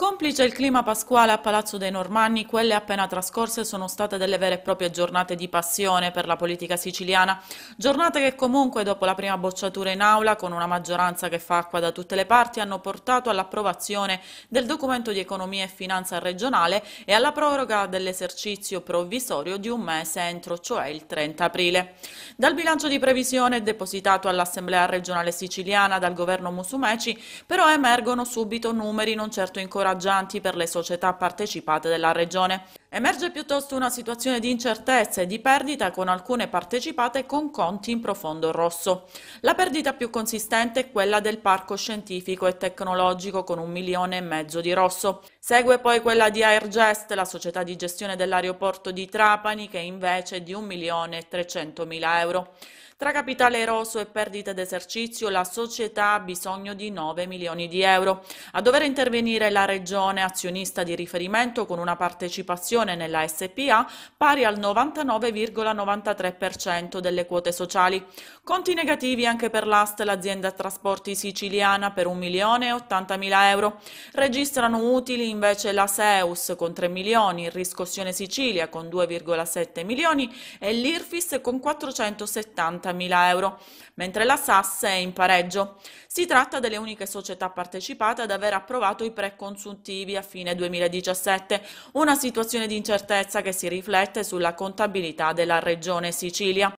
Complice il clima pasquale a Palazzo dei Normanni, quelle appena trascorse sono state delle vere e proprie giornate di passione per la politica siciliana. Giornate che comunque dopo la prima bocciatura in aula, con una maggioranza che fa acqua da tutte le parti, hanno portato all'approvazione del documento di economia e finanza regionale e alla proroga dell'esercizio provvisorio di un mese entro, cioè il 30 aprile. Dal bilancio di previsione depositato all'Assemblea regionale siciliana dal governo Musumeci, però emergono subito numeri non certo incoraggiati incoraggianti per le società partecipate della Regione. Emerge piuttosto una situazione di incertezza e di perdita con alcune partecipate con conti in profondo rosso. La perdita più consistente è quella del parco scientifico e tecnologico con un milione e mezzo di rosso. Segue poi quella di Airgest, la società di gestione dell'aeroporto di Trapani, che invece è di un milione e trecentomila euro. Tra capitale rosso e perdita d'esercizio la società ha bisogno di 9 milioni di euro. A dover intervenire la regione azionista di riferimento con una partecipazione partecipazione nella SPA pari al 99,93% delle quote sociali. Conti negativi anche per l'AST, l'azienda trasporti siciliana per 1.080.000 euro. Registrano utili invece la Seus con 3 milioni, Riscossione Sicilia con 2,7 milioni e l'Irfis con 470.000 euro, mentre la SAS è in pareggio. Si tratta delle uniche società partecipate ad aver approvato i preconsuntivi a fine 2017, una situazione di incertezza che si riflette sulla contabilità della Regione Sicilia.